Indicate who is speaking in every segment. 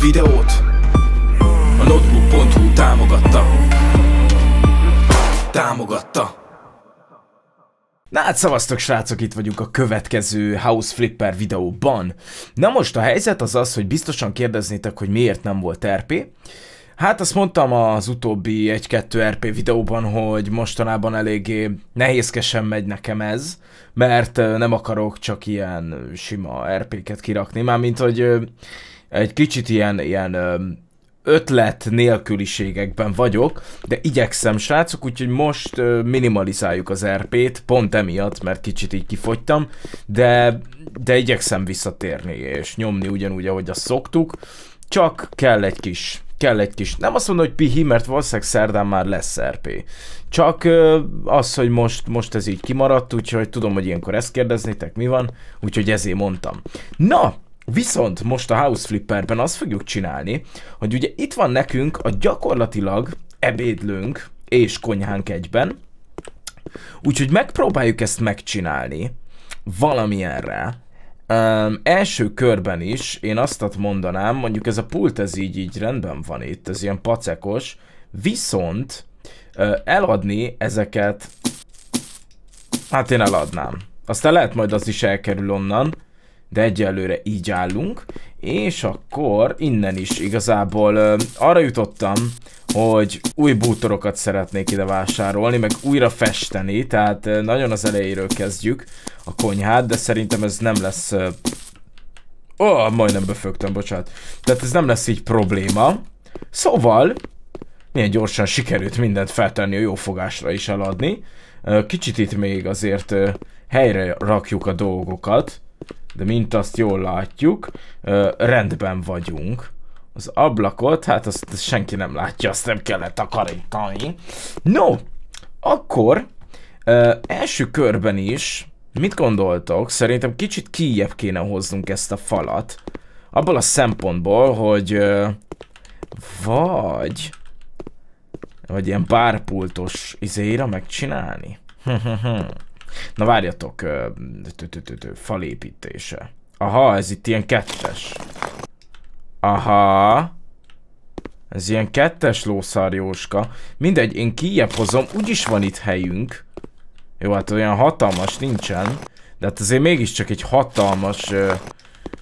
Speaker 1: videót? A notebook.hu támogatta Támogatta Na hát szavaztok srácok, itt vagyunk a következő House Flipper videóban. Na most a helyzet az az, hogy biztosan kérdeznétek, hogy miért nem volt RP. Hát azt mondtam az utóbbi 1-2 RP videóban, hogy mostanában eléggé nehézkesen megy nekem ez, mert nem akarok csak ilyen sima RP-ket kirakni, mármint hogy egy kicsit ilyen, ilyen ötlet nélküliségekben vagyok, de igyekszem, srácok, úgyhogy most minimalizáljuk az RP-t, pont emiatt, mert kicsit így kifogytam, de, de igyekszem visszatérni és nyomni ugyanúgy, ahogy azt szoktuk, csak kell egy kis kell egy kis, nem azt mondom, hogy pihi, mert valószínűleg szerdán már lesz RP. Csak az, hogy most, most ez így kimaradt, úgyhogy tudom, hogy ilyenkor ezt kérdeznétek, mi van, úgyhogy ezért mondtam. Na, Viszont most a House Flipperben azt fogjuk csinálni, hogy ugye itt van nekünk a gyakorlatilag ebédlőnk és konyhánk egyben, úgyhogy megpróbáljuk ezt megcsinálni valamilyenre. Um, első körben is én azt mondanám, mondjuk ez a pult ez így, így rendben van itt, ez ilyen pacekos, viszont uh, eladni ezeket, hát én eladnám. Aztán lehet majd az is elkerül onnan, de egyelőre így állunk, és akkor innen is igazából ö, arra jutottam, hogy új bútorokat szeretnék ide vásárolni, meg újra festeni, tehát ö, nagyon az elejéről kezdjük a konyhát, de szerintem ez nem lesz... Ó, oh, majdnem befögtem, bocsánat. Tehát ez nem lesz így probléma. Szóval, milyen gyorsan sikerült mindent feltenni, a jó fogásra is eladni. Kicsit itt még azért helyre rakjuk a dolgokat de mint azt jól látjuk, rendben vagyunk. Az ablakot, hát azt, senki nem látja, azt nem kellett takarítani. No, akkor első körben is, mit gondoltok? Szerintem kicsit kijebb kéne hoznunk ezt a falat. Abból a szempontból, hogy vagy vagy ilyen párpultos izéra megcsinálni. Hm, hm, hm. Na várjatok, falépítése. Aha, ez itt ilyen kettes. Aha. Ez ilyen kettes lószarjóska. Mindegy, én kijebb hozom, úgyis van itt helyünk. Jó, hát olyan hatalmas nincsen. De hát azért mégiscsak egy hatalmas ö,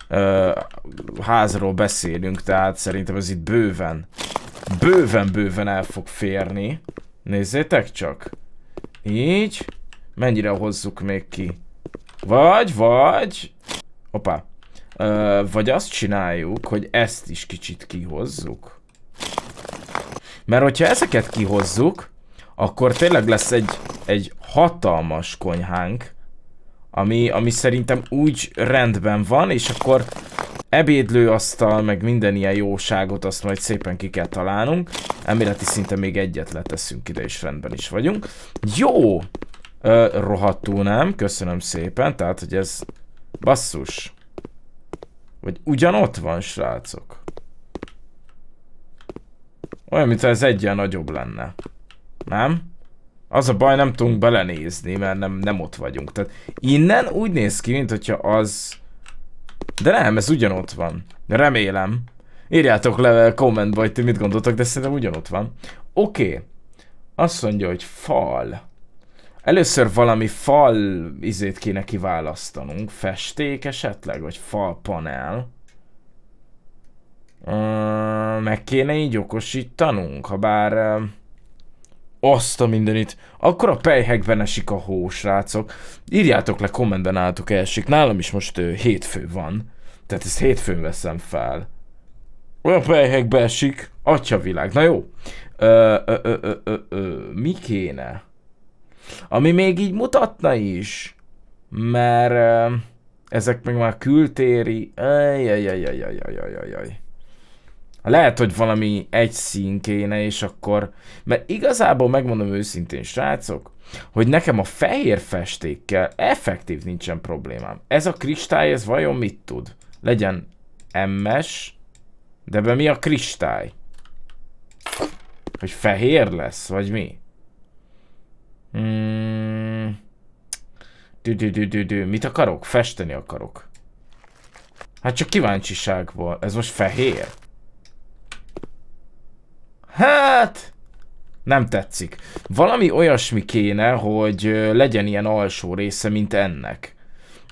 Speaker 1: ö, házról beszélünk, tehát szerintem ez itt bőven, bőven-bőven el fog férni. Nézzétek csak. Így. Mennyire hozzuk még ki? Vagy, vagy... Opa. Ö, vagy azt csináljuk, hogy ezt is kicsit kihozzuk. Mert hogyha ezeket kihozzuk, akkor tényleg lesz egy, egy hatalmas konyhánk, ami, ami szerintem úgy rendben van, és akkor ebédlőasztal, meg minden ilyen jóságot azt majd szépen ki kell találnunk. Emléleti szinte még egyet leteszünk ide, és rendben is vagyunk. Jó! Ö, rohadtul nem, köszönöm szépen, tehát hogy ez basszus. Vagy ugyanott van, srácok. Olyan, mintha ez egyen nagyobb lenne. Nem? Az a baj, nem tudunk belenézni, mert nem, nem ott vagyunk. Tehát innen úgy néz ki, mint hogyha az... De nem, ez ugyanott van. Remélem. Írjátok le kommentbe, hogy ti mit gondoltak, de szerintem ugyanott van. Oké. Okay. Azt mondja, hogy fal. Először valami fal izét kéne kiválasztanunk. Festék esetleg? Vagy falpanel? Uh, meg kéne így okosítanunk, ha bár... Uh, azt a mindenit. Akkor a pejhekben esik a hó, srácok. Írjátok le kommentben álltok esik. Nálam is most uh, hétfő van. Tehát ezt hétfőn veszem fel. Olyan pejhekbe esik. Atya világ. Na jó. Uh, uh, uh, uh, uh, uh, mi kéne? Ami még így mutatna is, mert ezek meg már kültéri, ajajajajajajajajaj. Lehet, hogy valami egy és akkor... Mert igazából megmondom őszintén, srácok, hogy nekem a fehér effektív problémám. Ez a kristály, ez mit tud? Legyen de a kristály? Hogy fehér lesz, vagy mi? Hmm. Dü -dü -dü -dü -dü. Mit akarok? Festeni akarok. Hát csak kíváncsiságból. Ez most fehér? Hát... Nem tetszik. Valami olyasmi kéne, hogy legyen ilyen alsó része, mint ennek.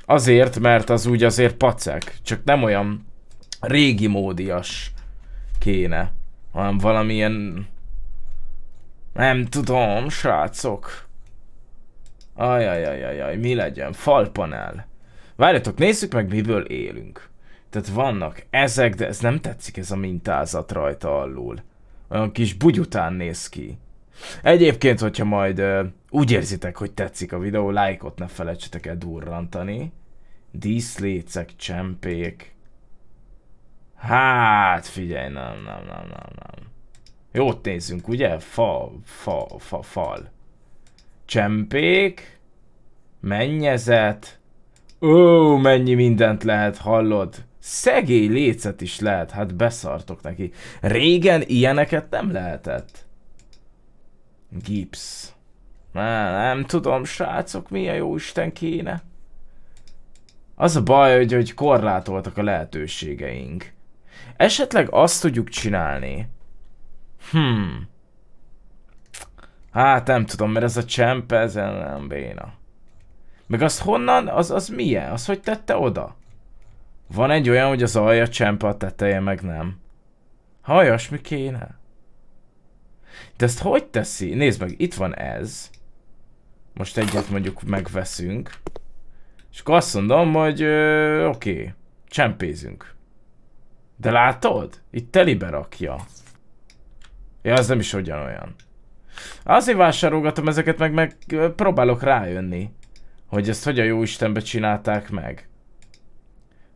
Speaker 1: Azért, mert az úgy azért pacek. Csak nem olyan régi módias kéne. Hanem valamilyen... Nem tudom, srácok. Ajajajajaj, mi legyen? Falpanel. Várjatok, nézzük meg, miből élünk. Tehát vannak ezek, de ez nem tetszik ez a mintázat rajta alul. Olyan kis bugyután néz ki. Egyébként, hogyha majd ö, úgy érzitek, hogy tetszik a videó, lájkot ne felejtsetek el durrantani. Díszlécek, csempék. Hát, figyelj, nem, nem, nem, nem, nem. Jót nézzünk, ugye? Fa, fa, fa, fal. Csempék, mennyezet, ó, mennyi mindent lehet, hallod? Szegély lécet is lehet, hát beszartok neki. Régen ilyeneket nem lehetett. Gips. Na, nem tudom, srácok, mi a jó Isten kéne. Az a baj, hogy, hogy korlátoltak a lehetőségeink. Esetleg azt tudjuk csinálni. Hmm. Hát nem tudom, mert ez a csemp, ez nem béna. Meg az honnan, az, az milyen? Az hogy tette oda? Van egy olyan, hogy az alja csemp a teteje, meg nem. Ha mi kéne. De ezt hogy teszi? Nézd meg, itt van ez. Most egyet mondjuk megveszünk. És akkor azt mondom, hogy oké, okay, csempézünk. De látod? Itt telibe rakja. Ja, ez nem is ugyanolyan. Azért vásárolgatom ezeket, meg, meg próbálok rájönni, hogy ezt hogy a jó Istenbe csinálták meg.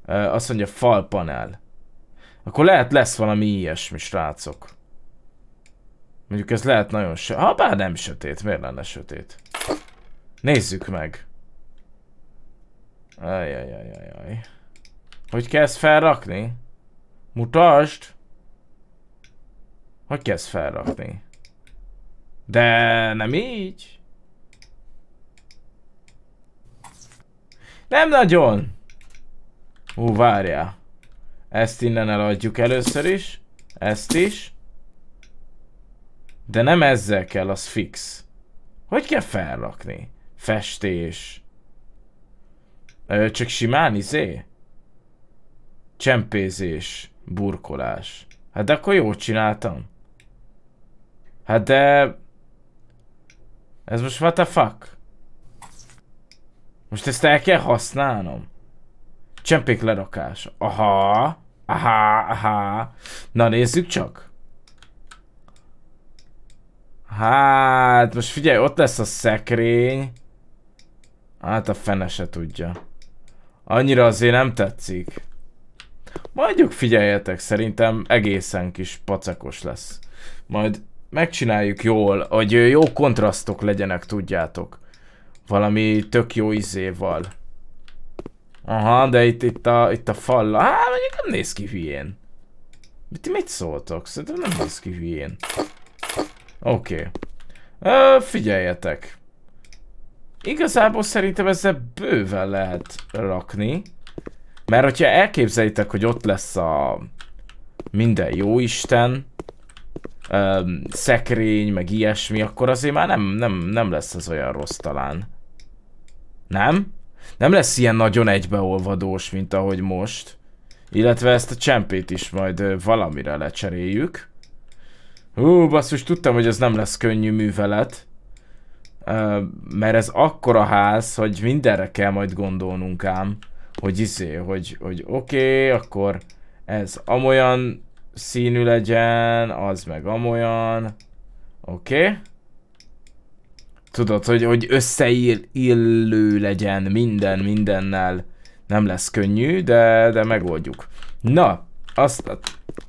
Speaker 1: Azt mondja, falpanel. Akkor lehet lesz valami ilyesmi, srácok. Mondjuk ez lehet nagyon se... Ha bár nem sötét, miért lenne sötét? Nézzük meg. Ajajajajaj. Hogy kell ezt felrakni? Mutasd! Hogy kell ezt felrakni? De nem így. Nem nagyon. Ó, várjál. Ezt innen eladjuk először is. Ezt is. De nem ezzel kell, az fix. Hogy kell felrakni? Festés. Ö, csak simán izé? Csempézés. Burkolás. Hát de akkor jó csináltam. Hát de... Ez most what the fuck? Most ezt el kell használnom? Csempék lerakás. Aha. Aha, aha. Na nézzük csak. Hát, most figyelj, ott lesz a szekrény. Hát a fene se tudja. Annyira azért nem tetszik. Mondjuk figyeljetek, szerintem egészen kis pacekos lesz. Majd megcsináljuk jól, hogy jó kontrasztok legyenek, tudjátok. Valami tök jó izéval. Aha, de itt, itt, a, itt a falla. Há, mondjuk nem néz ki hülyén. Ti mit szóltok? Szerintem nem néz ki hülyén. Oké. Okay. figyeljetek. Igazából szerintem ezzel bőven lehet rakni. Mert hogyha elképzelitek, hogy ott lesz a minden jó Isten, um, szekrény, meg ilyesmi, akkor azért már nem, nem, nem lesz ez olyan rossz talán. Nem? Nem lesz ilyen nagyon egybeolvadós, mint ahogy most. Illetve ezt a csempét is majd valamire lecseréljük. Hú, basszus, tudtam, hogy ez nem lesz könnyű művelet. mert ez akkora ház, hogy mindenre kell majd gondolnunk ám, hogy izé, hogy, hogy oké, okay, akkor ez amolyan színű legyen, az meg amolyan. Oké. Okay. Tudod, hogy, hogy összeillő legyen minden mindennel. Nem lesz könnyű, de, de megoldjuk. Na, azt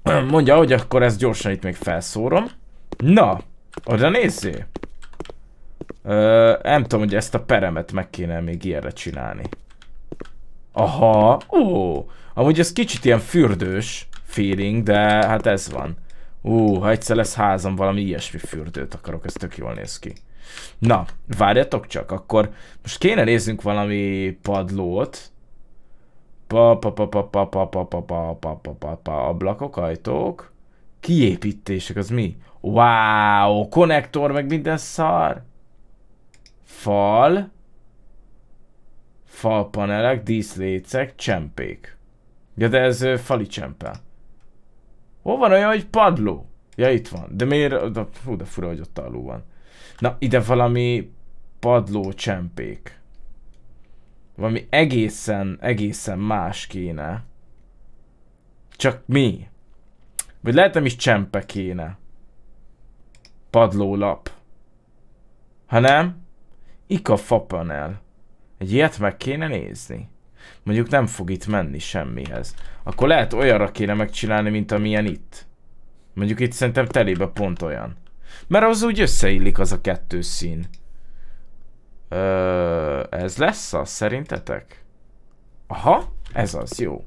Speaker 1: mondja, hogy akkor ezt gyorsan itt még felszórom. Na, oda nézzé. Ö, nem tudom, hogy ezt a peremet meg kéne még ilyenre csinálni. Aha, ó, amúgy ez kicsit ilyen fürdős feeling, de hát ez van. Ú, ha egyszer lesz házam, valami ilyesmi fürdőt akarok, ez tök jól néz ki. Na, várjatok csak, akkor most kéne néznünk valami padlót. Pa pa pa pa pa pa pa pa pa pa pa pa pa ablakok, ajtók. Kiépítések, az mi? Wow, konnektor, meg minden szar. Fal. Falpanelek, díszlécek, csempék. Ja, de ez fali csempel. Hol van olyan, hogy padló? Ja, itt van. De miért? fú, de fura, hogy ott alul van. Na, ide valami padló csempék. Valami egészen, egészen más kéne. Csak mi? Vagy lehet nem is csempe kéne. Padlólap. Ha nem? Ika fapanel. Egy ilyet meg kéne nézni. Mondjuk nem fog itt menni semmihez. Akkor lehet olyanra kéne megcsinálni, mint amilyen itt. Mondjuk itt szerintem telébe pont olyan. Mert az úgy összeillik az a kettő szín. Ö, ez lesz az szerintetek? Aha, ez az, jó.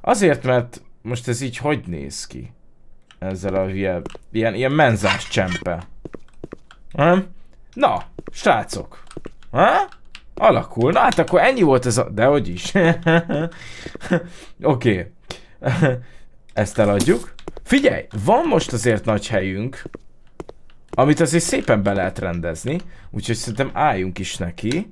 Speaker 1: Azért, mert most ez így hogy néz ki? Ezzel a hülye, ilyen, ilyen menzás csempe. Hm? Na, srácok. Hm? Alakul. Na hát akkor ennyi volt ez a... De hogy is. Oké. Ezt eladjuk. Figyelj, van most azért nagy helyünk, amit azért szépen be lehet rendezni, úgyhogy szerintem álljunk is neki.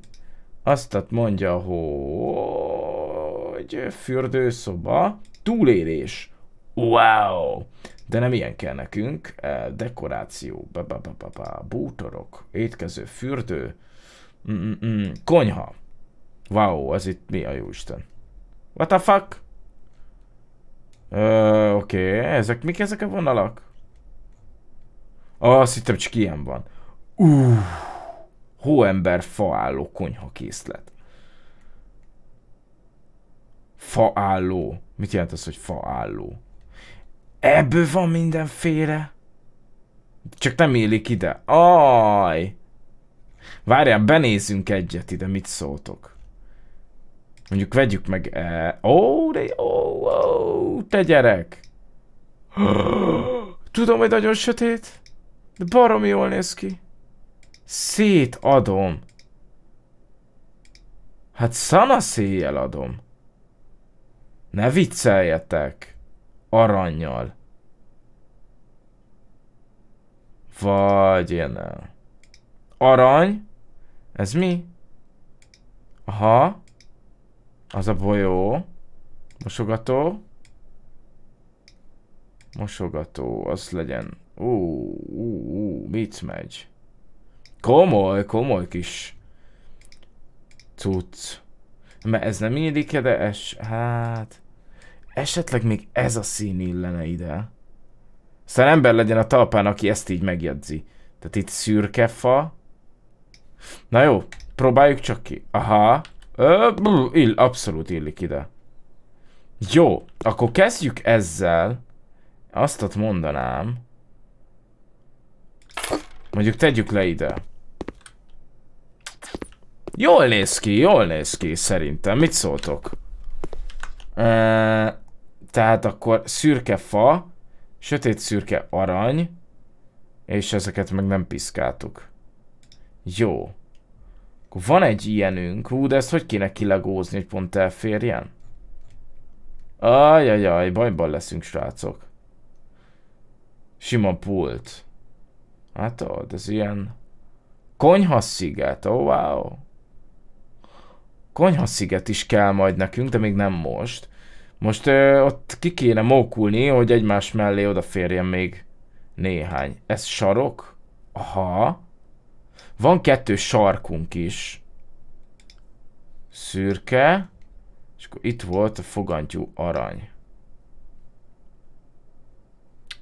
Speaker 1: Azt mondja, hogy fürdőszoba, túlélés. Wow! De nem ilyen kell nekünk. Eh, dekoráció, -ba -ba -ba -ba. bútorok, étkező, fürdő. Mm-mm-mm. Konyha. Wow, az itt mi a isten. What the fuck? Uh, Oké, okay. ezek, mik ezek a vonalak? Oh, azt hittem csak ilyen van. Uh, hóember faálló konyha készlet. Faálló. Mit jelent az, hogy faálló? Ebből van mindenféle? Csak nem élik ide. Aj! Várjál, benézzünk egyet ide, mit szóltok. Mondjuk vegyük meg... E ó, de... Ó, ó, te gyerek! Tudom, hogy nagyon sötét, de baromi jól néz ki. adom. Hát széjjel adom. Ne vicceljetek. Aranyjal. Vagy én nem. Arany. Ez mi? Aha. Az a bolyó. Mosogató. Mosogató, az legyen. Ó, ú, ú, mit megy? Komoly, komoly kis cucc. Mert ez nem illik -e, de es... hát... Esetleg még ez a szín illene ide. Aztán ember legyen a talpán, aki ezt így megjegyzi. Tehát itt szürke fa, Na jó, próbáljuk csak ki. Aha. Ö, bú, ill, abszolút illik ide. Jó, akkor kezdjük ezzel. Azt ott mondanám. Mondjuk tegyük le ide. Jól néz ki, jól néz ki szerintem. Mit szóltok? E, tehát akkor szürke fa, sötét szürke arany, és ezeket meg nem piszkáltuk. Jó. Akkor van egy ilyenünk. Hú, de ezt hogy kéne kilegózni, hogy pont elférjen? Ajajaj, bajban leszünk, srácok. Sima pult. Hát ad, ez ilyen... Konyhasziget, oh wow. Konyhasziget is kell majd nekünk, de még nem most. Most ö, ott ki kéne mókulni, hogy egymás mellé odaférjen még néhány. Ez sarok? Aha. Van kettő sarkunk is. Szürke. És akkor itt volt a fogantyú arany.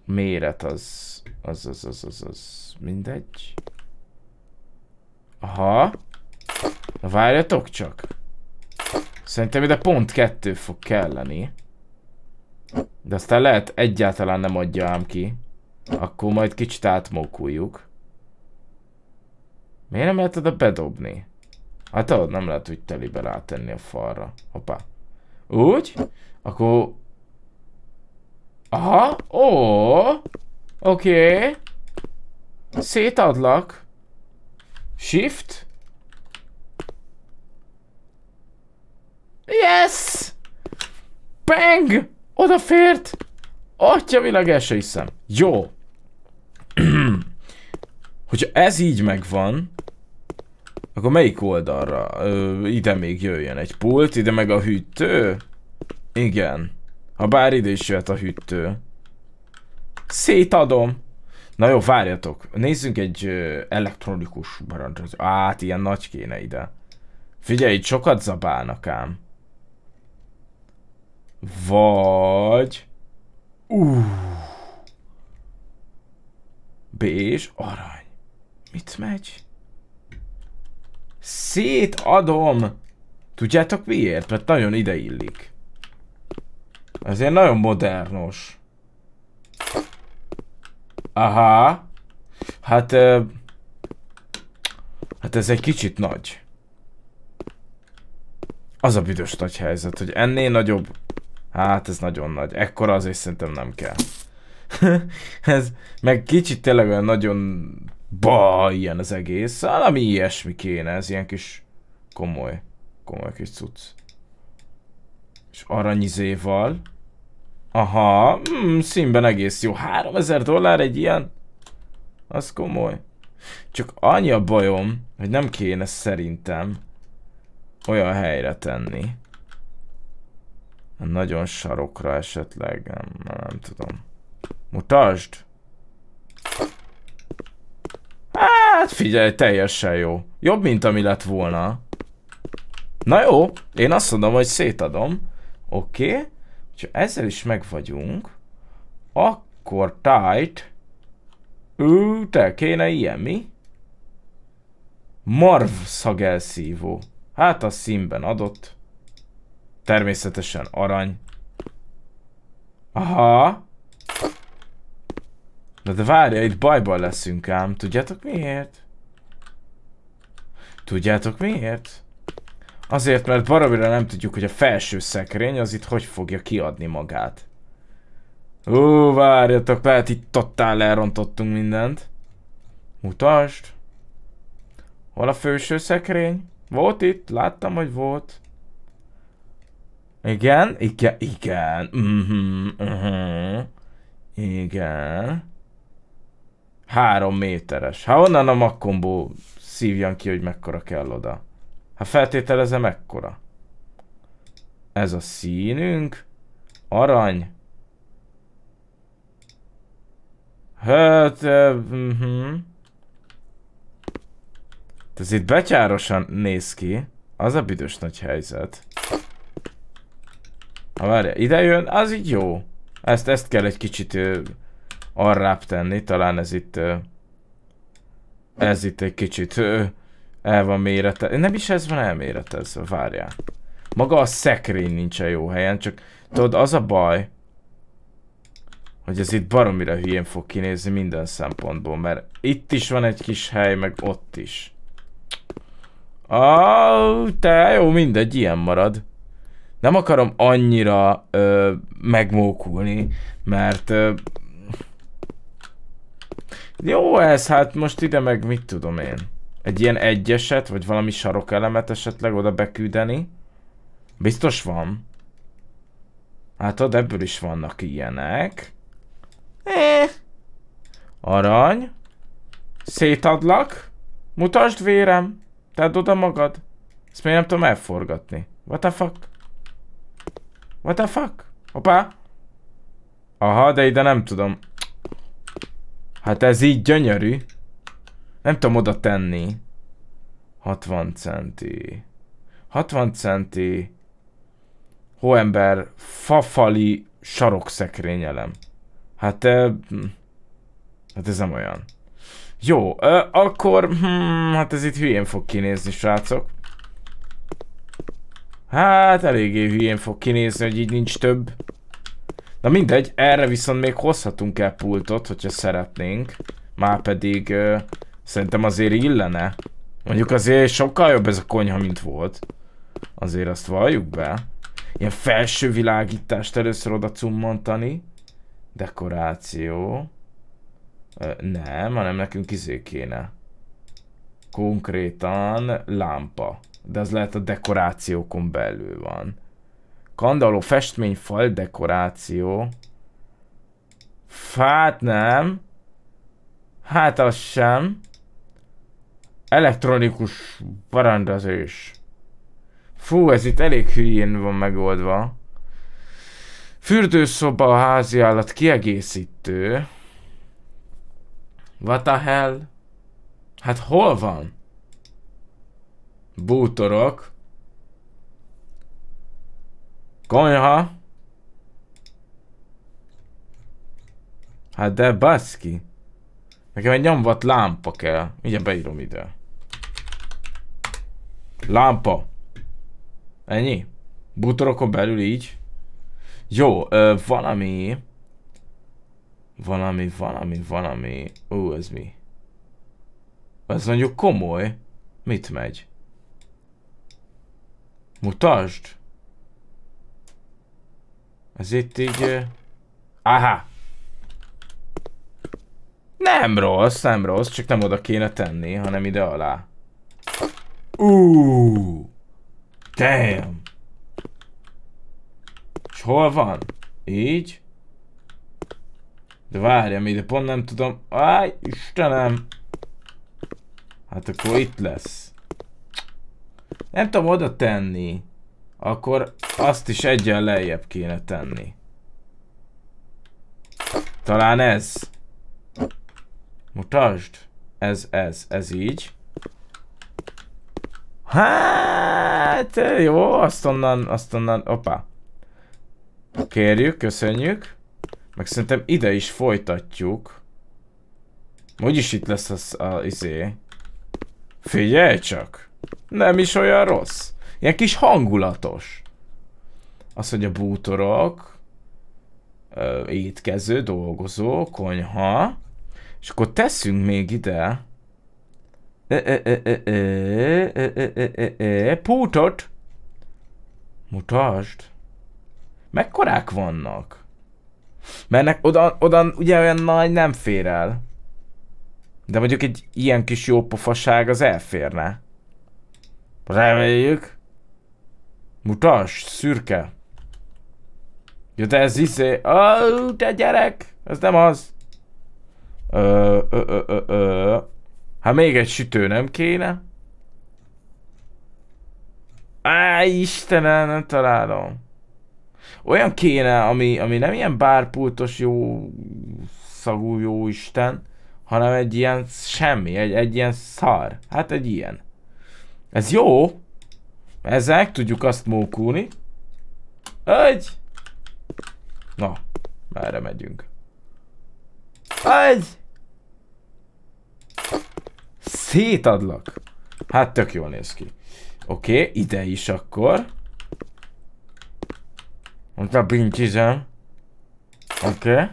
Speaker 1: Méret az... Az, az, az, az, az... Mindegy. Aha. Na várjatok csak. Szerintem ide pont kettő fog kelleni. De aztán lehet egyáltalán nem adja ám ki. Akkor majd kicsit átmókuljuk. Miért nem lehet oda bedobni? Hát ott nem lehet úgy telibe rátenni a falra. Hoppá. Úgy? Akkor... Aha, ó! Oké. Okay. Szétadlak. Shift. Yes! Bang! Odafért! Atya világ, első hiszem. Jó. Hogyha ez így megvan, akkor melyik oldalra? Ö, ide még jöjjön egy pult, ide meg a hűtő? Igen. Ha bár ide is jöhet a hűtő. Szétadom. Na jó, várjatok. Nézzünk egy ö, elektronikus barancsot. Át, ilyen nagy kéne ide. Figyelj, itt sokat zabálnak ám. Vagy... Uh. Bézs, arany. Mit megy? Szétadom! Tudjátok miért? Mert nagyon ideillik. Ezért nagyon modernos. Aha. Hát... Euh, hát ez egy kicsit nagy. Az a büdös nagy helyzet, hogy ennél nagyobb... Hát ez nagyon nagy. Ekkora azért szerintem nem kell. ez meg kicsit tényleg olyan nagyon Ba, ilyen az egész. Valami ilyesmi kéne, ez ilyen kis komoly, komoly kis cucc. És aranyizéval. Aha, mm, színben egész jó. 3000 dollár egy ilyen? Az komoly. Csak annyi a bajom, hogy nem kéne szerintem olyan helyre tenni. Nagyon sarokra esetleg, nem, nem tudom. Mutasd! Hát figyelj, teljesen jó. Jobb, mint ami lett volna. Na jó, én azt mondom, hogy szétadom. Oké. Okay. ezzel is meg vagyunk, akkor tight. Ú, te kéne ilyen, mi? Marv szagelszívó. Hát a színben adott. Természetesen arany. Aha. Na de várja, itt bajban leszünk ám. Tudjátok miért? Tudjátok miért? Azért, mert baromira nem tudjuk, hogy a felső szekrény az itt hogy fogja kiadni magát. Ó, várjatok, lehet itt totál elrontottunk mindent. Mutasd. Hol a felső szekrény? Volt itt, láttam, hogy volt. Igen, igen, igen. Uh -huh, uh -huh. Igen. Három méteres. Ha onnan a makkombó szívjan ki, hogy mekkora kell oda. Ha feltételezem mekkora. Ez a színünk. Arany. Hát... Uh, uh-huh. Ez itt betyárosan néz ki. Az a büdös nagy helyzet. Ha várja, ide jön, az így jó. Ezt, ezt kell egy kicsit... Uh, arrább tenni, talán ez itt ez itt egy kicsit el van mérete. Nem is ez van elméretezve, várjál. Maga a szekrény nincsen jó helyen, csak tudod, az a baj, hogy ez itt baromira hülyén fog kinézni minden szempontból, mert itt is van egy kis hely, meg ott is. Ah, te jó, mindegy, ilyen marad. Nem akarom annyira ö, megmókulni, mert ö, jó ez, hát most ide meg mit tudom én. Egy ilyen egyeset, vagy valami sarokelemet esetleg oda beküldeni. Biztos van. Hát ott ebből is vannak ilyenek. Eh. Arany. Szétadlak. Mutasd vérem. Tedd oda magad. Ezt még nem tudom elforgatni. What the fuck? What the fuck? Hoppá. Aha, de ide nem tudom. Hát ez így gyönyörű. Nem tudom oda tenni. 60 centi. 60 centi. Hóember fafali sarokszekrényelem. Hát, eh, hát ez nem olyan. Jó, eh, akkor, hmm, hát ez itt hülyén fog kinézni, srácok. Hát eléggé hülyén fog kinézni, hogy így nincs több. Na mindegy, erre viszont még hozhatunk el pultot, hogyha szeretnénk. Már pedig uh, szerintem azért illene. Mondjuk azért sokkal jobb ez a konyha, mint volt. Azért azt valljuk be. Ilyen felső világítást először oda cummantani. Dekoráció. Uh, nem, hanem nekünk izé kéne. Konkrétan lámpa. De az lehet a dekorációkon belül van. Kandalló festmény, fal, dekoráció. Fát nem. Hát az sem. Elektronikus berendezés. Fú, ez itt elég hülyén van megoldva. Fürdőszoba, a háziállat, kiegészítő. What the hell? Hát hol van? Bútorok. Konyha. Hát de baszki. Nekem egy nyomvat lámpa kell. Mindjárt beírom ide. Lámpa. Ennyi? Butorokon belül így? Jó, ö, valami... Valami, valami, valami... Ó, ez mi? Ez mondjuk komoly. Mit megy? Mutasd! Ez itt így... Aha! Nem rossz, nem rossz, csak nem oda kéne tenni, hanem ide alá. Uuuuh! Damn! És hol van? Így? De várjam ide, pont nem tudom. Áj, Istenem! Hát akkor itt lesz. Nem tudom oda tenni akkor azt is egyen lejjebb kéne tenni. Talán ez. Mutasd. Ez, ez, ez így. Hát, jó, azt onnan, azt onnan, opa. Kérjük, köszönjük. Meg szerintem ide is folytatjuk. Úgyis itt lesz az, az izé. Figyelj csak! Nem is olyan rossz. Ilyen kis hangulatos. hogy a bútorok, étkező, dolgozó, konyha. És akkor teszünk még ide. Pútot! Mutasd! Mekkorák vannak? Mert nek, oda, oda ugye olyan nagy nem fér el. De mondjuk egy ilyen kis jó pofaság az elférne. Reméljük. Mutasd, szürke. Ja, de ez izé... Ó, oh, te gyerek! Ez nem az. Ö, ö, ö, ö, ö. Hát még egy sütő nem kéne? Á, Istenem, nem találom. Olyan kéne, ami, ami nem ilyen bárpultos jó szagú jó Isten, hanem egy ilyen semmi, egy, egy ilyen szar. Hát egy ilyen. Ez jó, ezek, tudjuk azt mókulni. Egy! Na, merre megyünk? Egy! Szétadlak. Hát tök jól néz ki. Oké, okay, ide is akkor. Ott a bintizem. Oké. Okay.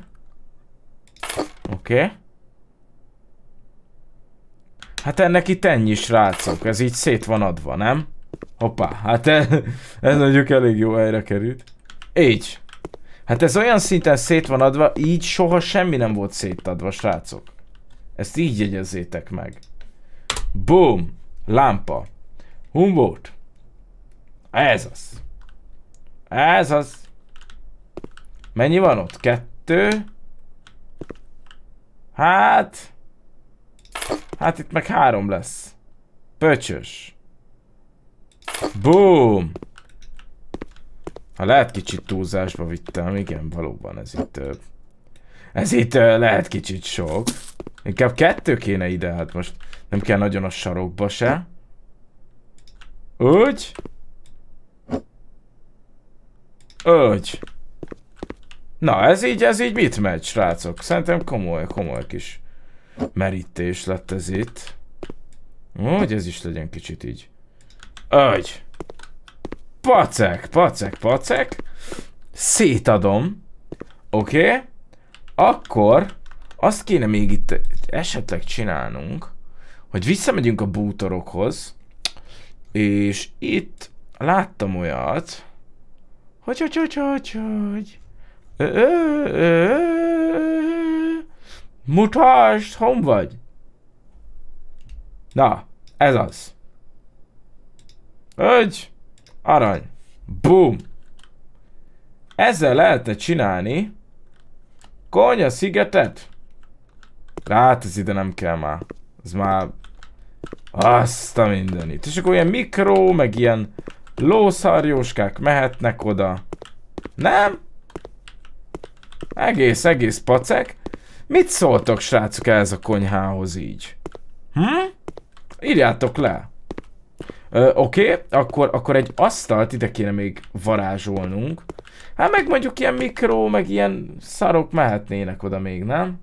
Speaker 1: Oké. Okay. Hát ennek itt ennyi srácok, ez így szét van adva, nem? Hoppá, hát ez, ez mondjuk elég jó helyre került. Így. Hát ez olyan szinten szét van adva, így soha semmi nem volt szétadva, srácok. Ezt így jegyezzétek meg. Boom! Lámpa. Humboldt. Ez az. Ez az. Mennyi van ott? Kettő. Hát... Hát itt meg három lesz. Pöcsös. Boom! Ha lehet kicsit túlzásba vittem, igen, valóban ez itt több. Ez itt uh, lehet kicsit sok. Inkább kettő kéne ide, hát most nem kell nagyon a sarokba se. Úgy. Úgy. Na, ez így, ez így mit megy, srácok? Szerintem komoly, komoly kis merítés lett ez itt. hogy ez is legyen kicsit így Agy. Pacek, pacek, pacek. Szétadom. Oké. Okay. Akkor azt kéne még itt esetleg csinálnunk, hogy visszamegyünk a bútorokhoz, és itt láttam olyat, hogy hogy hogy hogy hogy Mutasd, hon vagy? Na, ez az. Hogy arany. Boom. Ezzel lehetne csinálni Konya szigetet. Hát ez ide nem kell már. Ez már azt a mindenit. És akkor ilyen mikro, meg ilyen lószarjóskák mehetnek oda. Nem? Egész, egész pacek. Mit szóltok, srácok, ez a konyhához így? Hm? Írjátok le. Oké, okay, akkor, akkor egy asztalt ide kéne még varázsolnunk. Hát meg mondjuk ilyen mikro, meg ilyen szarok mehetnének oda még, nem?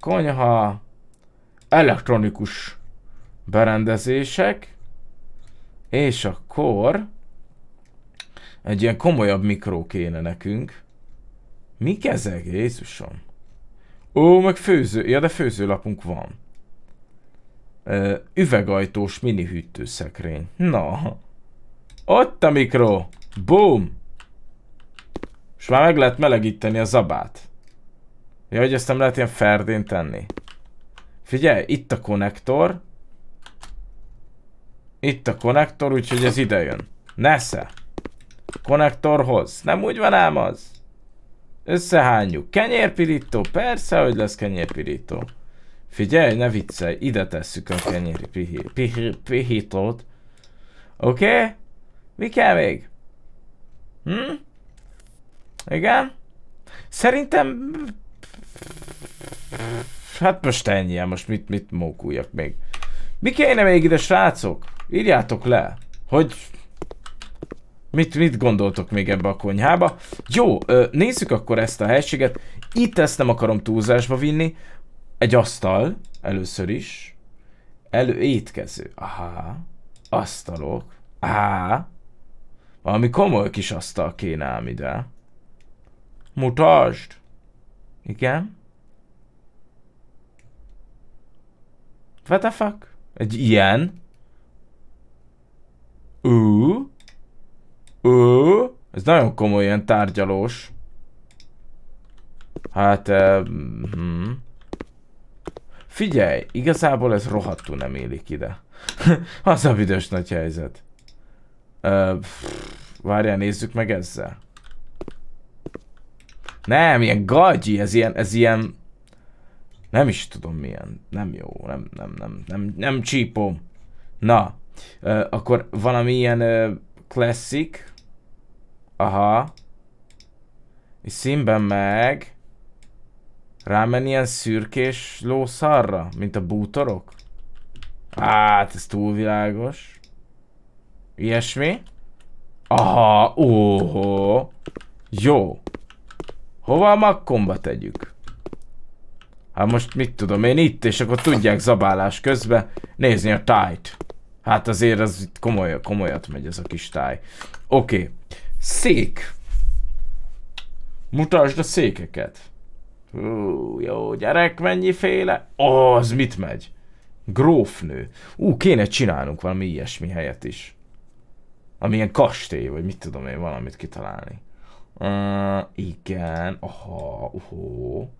Speaker 1: Konyha, elektronikus berendezések, és akkor egy ilyen komolyabb mikró kéne nekünk. Mik ezek, Jézusom? Ó, meg főző, ja de főzőlapunk van üvegajtós mini hűtőszekrény. Na. Ott a mikro. Boom. És már meg lehet melegíteni a zabát. Ja, hogy ezt nem lehet ilyen ferdén tenni. Figyelj, itt a konnektor. Itt a konnektor, úgyhogy ez ide jön. Nesze. Konnektorhoz. Nem úgy van ám az? Összehányjuk. Kenyérpirító, persze, hogy lesz kenyérpirító. Figyelj, ne viccelj, ide tesszük a kenyéri pihí, pihí, pihítót. Oké? Okay? Mi kell még? Hm? Igen? Szerintem... Hát most ennyi, hát most mit, mit mókuljak még? Mi kéne még ide, srácok? Írjátok le, hogy... Mit, mit gondoltok még ebbe a konyhába? Jó, nézzük akkor ezt a helységet. Itt ezt nem akarom túlzásba vinni, egy asztal, először is. Elő, étkező. Aha. Asztalok. Aha. Valami komoly kis asztal kéne ám ide. Mutasd! Igen? What the fuck? Egy ilyen? Ú? Ú? Ez nagyon komoly ilyen tárgyalós. Hát, eh, hmm. Figyelj, igazából ez rohadtul nem élik ide. az a büdös nagy helyzet. Ö, várjál, nézzük meg ezzel. Nem, ilyen gagyi, ez ilyen, ez ilyen... Nem is tudom milyen. Nem jó, nem, nem, nem, nem, nem csípom. Na, ö, akkor valami ilyen ö, classic. Aha. És színben meg... Rámen ilyen szürkés lószarra, mint a bútorok? Hát, ez túlvilágos. Ilyesmi? Aha, óhó. Jó. Hova a makkomba tegyük? Hát most mit tudom én itt, és akkor tudják zabálás közben nézni a tájt. Hát azért az itt komoly, komolyat megy ez a kis táj. Oké. Okay. Szék. Mutasd a székeket. Ú, jó gyerek, mennyi féle, Az mit megy? Grófnő. Ú, kéne csinálnunk valami ilyesmi helyet is. Ami ilyen kastély, vagy mit tudom én, valamit kitalálni. Uh, igen, aha, uhó.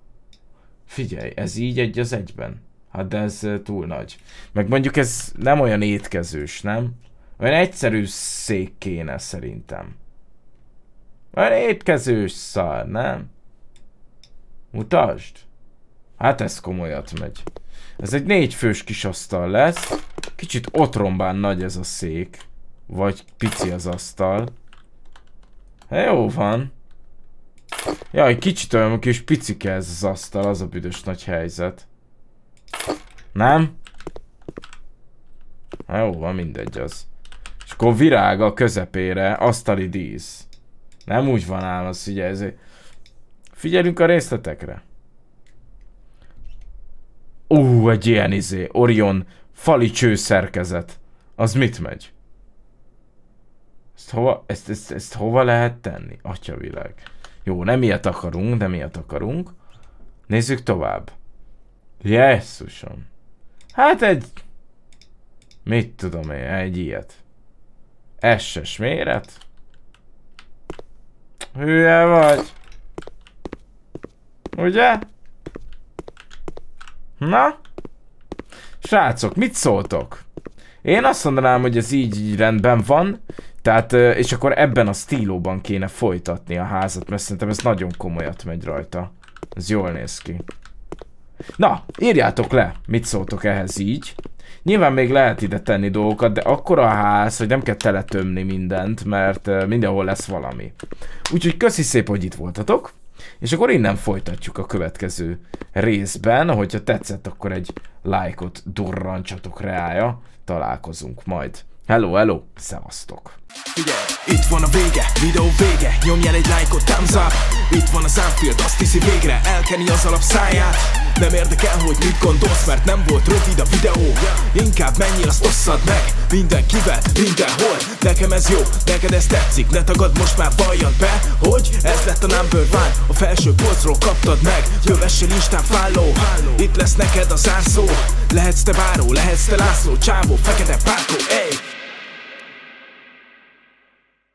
Speaker 1: Figyelj, ez így egy az egyben. Hát de ez túl nagy. Meg mondjuk ez nem olyan étkezős, nem? Olyan egyszerű szék kéne szerintem. Olyan étkezős szar, nem? Mutasd! Hát ez komolyat megy. Ez egy négyfős kis asztal lesz. Kicsit otrombán nagy ez a szék. Vagy pici az asztal. Ha jó van. Jaj, kicsit olyan kis picike ez az asztal, az a büdös nagy helyzet. Nem? Ha jó van, mindegy az. És akkor virág a közepére, asztali dísz. Nem úgy van ám az, ugye ezért. Figyelünk a részletekre. Ú, egy ilyen izé, Orion fali szerkezet. Az mit megy? Ezt hova, ezt, ezt, ezt hova lehet tenni? Atyavilág. Jó, nem ilyet akarunk, nem ilyet akarunk. Nézzük tovább. Jesszusom. Hát egy... Mit tudom én, egy ilyet. Esses méret. Hülye vagy. Ugye? Na? Srácok, mit szóltok? Én azt mondanám, hogy ez így, így rendben van, tehát, és akkor ebben a stílóban kéne folytatni a házat, mert szerintem ez nagyon komolyat megy rajta. Ez jól néz ki. Na, írjátok le, mit szóltok ehhez így. Nyilván még lehet ide tenni dolgokat, de akkor a ház, hogy nem kell teletömni mindent, mert mindenhol lesz valami. Úgyhogy köszi szép, hogy itt voltatok. És akkor innen folytatjuk a következő részben, hogyha tetszett, akkor egy lájkot durrancsatok reája, találkozunk majd. Hello, hello, szevasztok! Figyelj, itt van a vége, videó vége Nyomjál egy lájkot, thumbs up Itt van az Anfield, azt hiszi végre Elkeni az alap száját Nem érdekel, hogy mit gondolsz, mert nem volt rövid a videó Inkább menjél, azt osszad meg Mindenkivel, mindenhol Nekem ez jó, neked ez tetszik Ne tagad most már valljad be, hogy Ez lett a number one, a felső polcról kaptad meg Kövessél Instán follow Itt lesz neked a zárszó Lehetsz te báró, lehetsz te László Csávó, fekete párkó, ey!